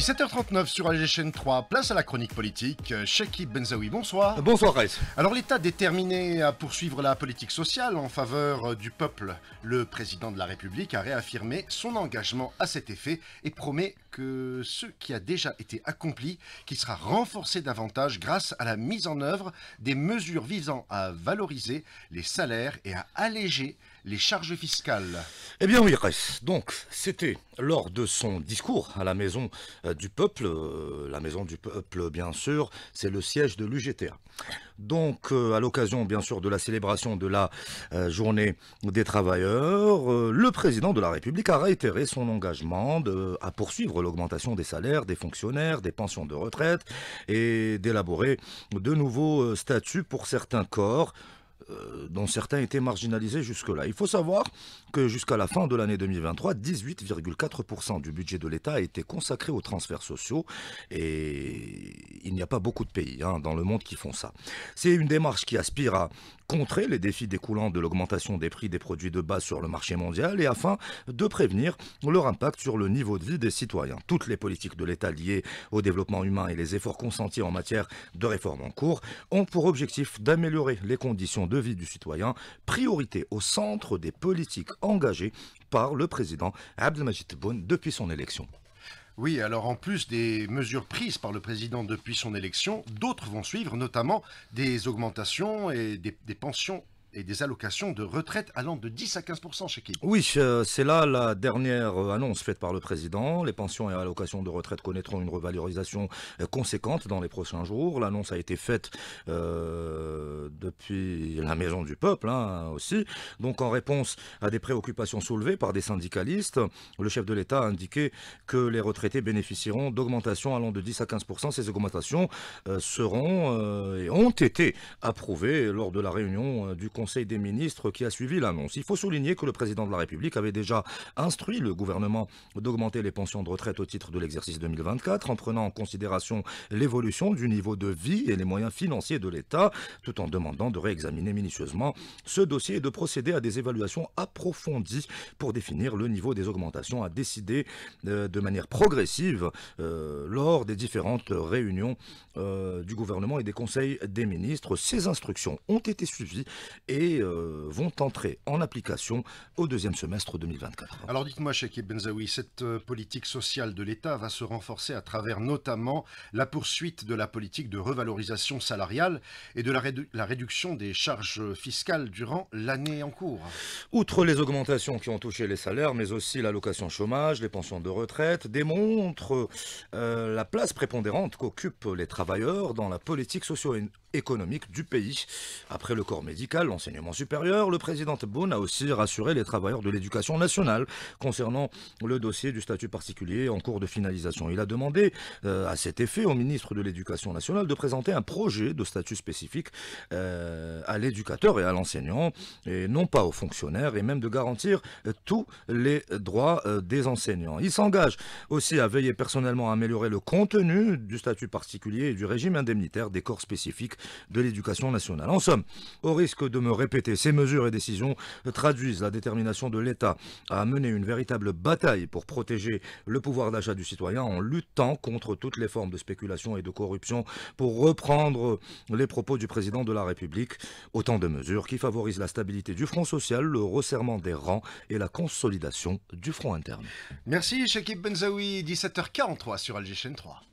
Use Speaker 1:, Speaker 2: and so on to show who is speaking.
Speaker 1: 17h39 sur Algéchaîne 3, place à la chronique politique. Euh, Sheki Benzaoui, bonsoir. Bonsoir, Reis. Alors, l'État déterminé à poursuivre la politique sociale en faveur euh, du peuple, le président de la République a réaffirmé son engagement à cet effet et promet que ce qui a déjà été accompli, qui sera renforcé davantage grâce à la mise en œuvre des mesures visant à valoriser les salaires et à alléger les charges fiscales. Eh bien oui, reste. Donc, c'était lors de son discours à la Maison
Speaker 2: euh, du Peuple, euh, la Maison du Peuple bien sûr, c'est le siège de l'UGTA. Donc, euh, à l'occasion bien sûr de la célébration de la journée des travailleurs, le président de la République a réitéré son engagement de, à poursuivre l'augmentation des salaires des fonctionnaires, des pensions de retraite et d'élaborer de nouveaux statuts pour certains corps. Euh, dont certains étaient marginalisés jusque-là. Il faut savoir que jusqu'à la fin de l'année 2023, 18,4% du budget de l'État a été consacré aux transferts sociaux et il n'y a pas beaucoup de pays hein, dans le monde qui font ça. C'est une démarche qui aspire à contrer les défis découlant de l'augmentation des prix des produits de base sur le marché mondial et afin de prévenir leur impact sur le niveau de vie des citoyens. Toutes les politiques de l'État liées au développement humain et les efforts consentis en matière de réforme en cours ont pour objectif d'améliorer les conditions de vie du citoyen, priorité au centre des politiques
Speaker 1: engagées par le président Abdelmajid Tebboune depuis son élection. Oui, alors en plus des mesures prises par le président depuis son élection, d'autres vont suivre, notamment des augmentations et des, des pensions et des allocations de retraite allant de 10 à 15 chez qui
Speaker 2: Oui, euh, c'est là la dernière euh, annonce faite par le président. Les pensions et allocations de retraite connaîtront une revalorisation euh, conséquente dans les prochains jours. L'annonce a été faite depuis la Maison du Peuple hein, aussi. Donc en réponse à des préoccupations soulevées par des syndicalistes, le chef de l'État a indiqué que les retraités bénéficieront d'augmentations allant de 10 à 15 Ces augmentations seront et ont été approuvées lors de la réunion du Conseil Conseil des ministres qui a suivi l'annonce. Il faut souligner que le président de la République avait déjà instruit le gouvernement d'augmenter les pensions de retraite au titre de l'exercice 2024 en prenant en considération l'évolution du niveau de vie et les moyens financiers de l'État, tout en demandant de réexaminer minutieusement ce dossier et de procéder à des évaluations approfondies pour définir le niveau des augmentations à décider euh, de manière progressive euh, lors des différentes réunions euh, du gouvernement et des conseils des ministres. Ces instructions ont été suivies et euh, vont entrer en application au deuxième semestre 2024.
Speaker 1: Alors dites-moi, Cheikh Benzaoui, cette euh, politique sociale de l'État va se renforcer à travers notamment la poursuite de la politique de revalorisation salariale et de la, la réduction des charges fiscales durant l'année en cours. Outre les augmentations
Speaker 2: qui ont touché les salaires, mais aussi l'allocation chômage, les pensions de retraite, démontrent euh, la place prépondérante qu'occupent les travailleurs dans la politique socio-économique du pays. Après le corps médical, on supérieur, le président Tebboune a aussi rassuré les travailleurs de l'éducation nationale concernant le dossier du statut particulier en cours de finalisation. Il a demandé euh, à cet effet au ministre de l'Éducation nationale de présenter un projet de statut spécifique euh, à l'éducateur et à l'enseignant, et non pas aux fonctionnaires, et même de garantir euh, tous les droits des enseignants. Il s'engage aussi à veiller personnellement à améliorer le contenu du statut particulier et du régime indemnitaire des corps spécifiques de l'éducation nationale. En somme, au risque de Répéter Ces mesures et décisions traduisent la détermination de l'État à mener une véritable bataille pour protéger le pouvoir d'achat du citoyen en luttant contre toutes les formes de spéculation et de corruption pour reprendre les propos du président de la République. Autant de mesures qui favorisent la stabilité du Front social, le resserrement des rangs
Speaker 1: et la consolidation du Front interne. Merci Shakib Benzaoui, 17h43 sur Algéchaîne 3.